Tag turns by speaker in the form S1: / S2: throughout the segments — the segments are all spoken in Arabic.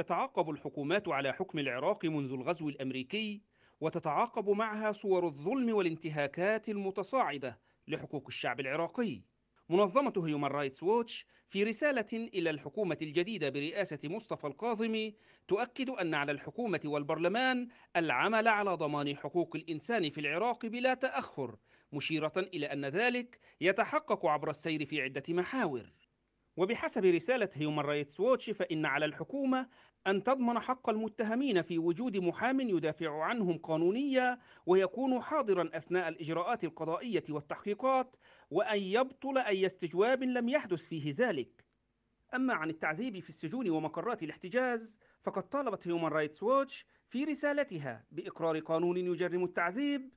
S1: تتعاقب الحكومات على حكم العراق منذ الغزو الأمريكي وتتعاقب معها صور الظلم والانتهاكات المتصاعدة لحقوق الشعب العراقي منظمة هيومان رايتس ووتش في رسالة إلى الحكومة الجديدة برئاسة مصطفى القاظمي تؤكد أن على الحكومة والبرلمان العمل على ضمان حقوق الإنسان في العراق بلا تأخر مشيرة إلى أن ذلك يتحقق عبر السير في عدة محاور وبحسب رسالة هيومان رايتس ووتش فإن على الحكومة أن تضمن حق المتهمين في وجود محام يدافع عنهم قانونيا ويكون حاضرا أثناء الإجراءات القضائية والتحقيقات وأن يبطل أي استجواب لم يحدث فيه ذلك أما عن التعذيب في السجون ومقرات الاحتجاز فقد طالبت هيومان رايتس ووتش في رسالتها بإقرار قانون يجرم التعذيب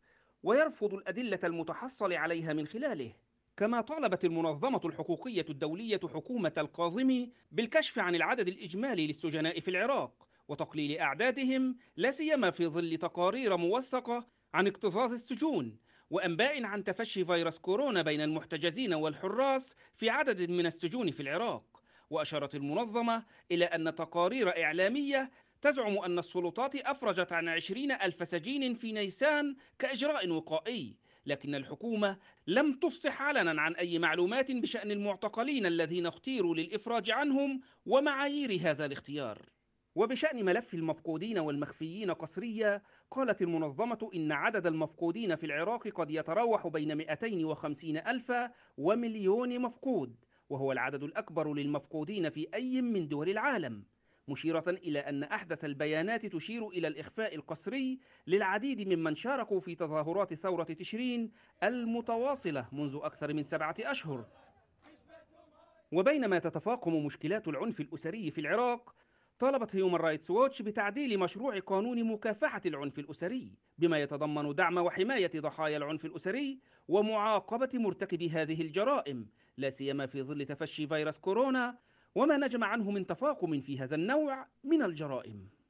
S1: ويرفض الأدلة المتحصل عليها من خلاله كما طالبت المنظمة الحقوقية الدولية حكومة القاظمي بالكشف عن العدد الإجمالي للسجناء في العراق وتقليل أعدادهم لا سيما في ظل تقارير موثقة عن اكتظاظ السجون وأنباء عن تفشي فيروس كورونا بين المحتجزين والحراس في عدد من السجون في العراق وأشارت المنظمة إلى أن تقارير إعلامية تزعم أن السلطات أفرجت عن 20 ألف سجين في نيسان كإجراء وقائي لكن الحكومة لم تفصح علنا عن أي معلومات بشأن المعتقلين الذين اختيروا للإفراج عنهم ومعايير هذا الاختيار وبشأن ملف المفقودين والمخفيين قسرية قالت المنظمة إن عدد المفقودين في العراق قد يتراوح بين 250 ألف ومليون مفقود وهو العدد الأكبر للمفقودين في أي من دول العالم مشيرة إلى أن أحدث البيانات تشير إلى الإخفاء القسري للعديد ممن شاركوا في تظاهرات ثورة تشرين المتواصلة منذ أكثر من سبعة أشهر وبينما تتفاقم مشكلات العنف الأسري في العراق طالبت هيومن رايتس ووتش بتعديل مشروع قانون مكافحة العنف الأسري بما يتضمن دعم وحماية ضحايا العنف الأسري ومعاقبة مرتكبي هذه الجرائم لا سيما في ظل تفشي فيروس كورونا وما نجم عنه من تفاقم في هذا النوع من الجرائم